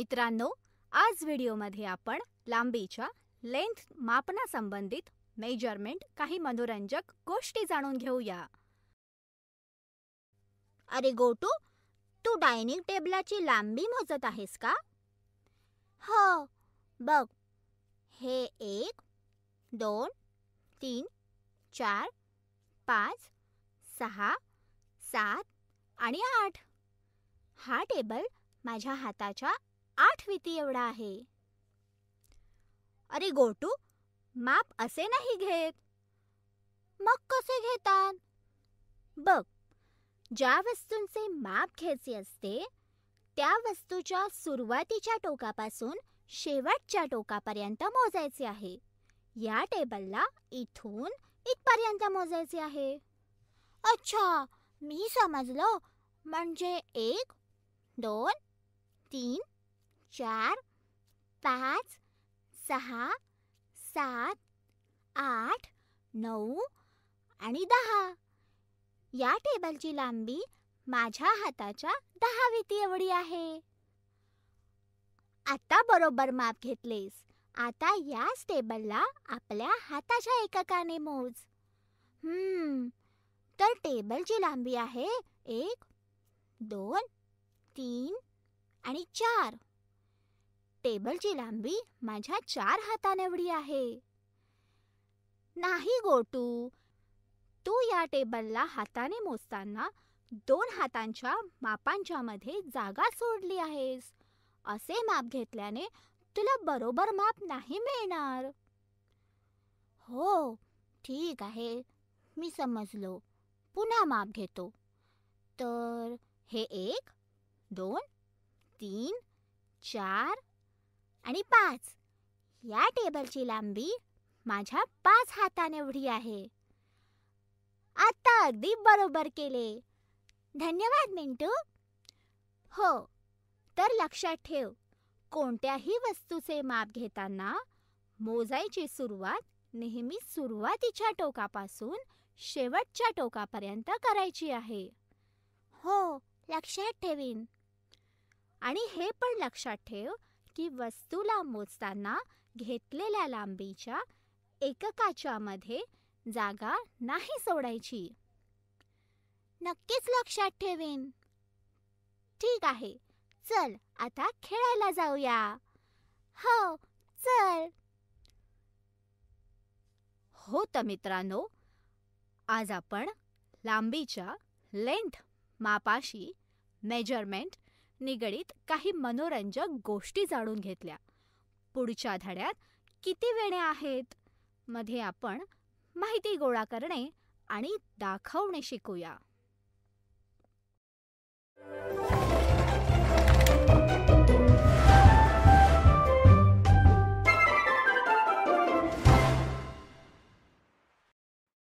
मित्रांनो आज व्हिडिओमध्ये आपण लांबीच्या लेंथ मापनासंबंधित मेजरमेंट काही मनोरंजक गोष्टी जाणून घेऊया अरे गोटू तू डायनिंग टेबलाची लांबी मोजत आहेस का हो बघ हे एक दोन तीन चार पाच सहा सात आणि आठ हा टेबल माझ्या हाताच्या आठ विती एवढा आहे अरे गोटू माप असे नाही घेत मग कसे घेतात बघ ज्या वस्तूंचे माप घ्यायचे असते त्या वस्तूच्या सुरुवातीच्या टोकापासून शेवटच्या टोकापर्यंत मोजायचे आहे या टेबलला इथून इथपर्यंत मोजायचे आहे अच्छा मी समजलो म्हणजे एक दोन तीन चार पाच सहा सात आठ नऊ आणि दहा या टेबलची लांबी माझ्या हाताच्या दहावीती एवढी आहे आता बरोबर माप घेतलेस आता याच टेबलला आपल्या हाताच्या एककाने मोज हम्म तर टेबलची लांबी आहे एक दोन तीन आणि चार टेबलची लांबी माझ्या चार हातांएवढी आहे नाही गोटू तू या टेबलला हाताने मोजताना दोन हातांच्या मापांच्या मध्ये जागा सोडली आहेस असे माप घेतल्याने तुला बरोबर माप नाही मिळणार हो ठीक आहे मी समजलो पुन्हा माप घेतो तर हे एक दोन तीन चार आणि पाच या टेबलची लांबी माझ्या पाच एवढी आहे आता अगदी बरोबर केले धन्यवाद मिंटू हो तर लक्षात ठेव कोणत्याही वस्तूचे माप घेताना मोजायची सुरुवात नेहमी सुरुवातीच्या टोकापासून शेवटच्या टोकापर्यंत करायची आहे हो लक्षात ठेवीन आणि हे पण लक्षात ठेव की वस्तूला मोजताना घेतलेल्या लांबीच्या एककाच्या मध्ये जागा नाही सोडायची नक्कीच लक्षात ठेवेन ठीक आहे चल आता खेळायला जाऊया हो चल हो तर मित्रांनो आज आपण लांबीच्या लेंथ मापाशी मेजरमेंट निगडीत काही मनोरंजक गोष्टी जाणून घेतल्या पुढच्या धड्यात किती वेणे आहेत मध्ये आपण माहिती गोळा करणे आणि दाखवणे शिकूया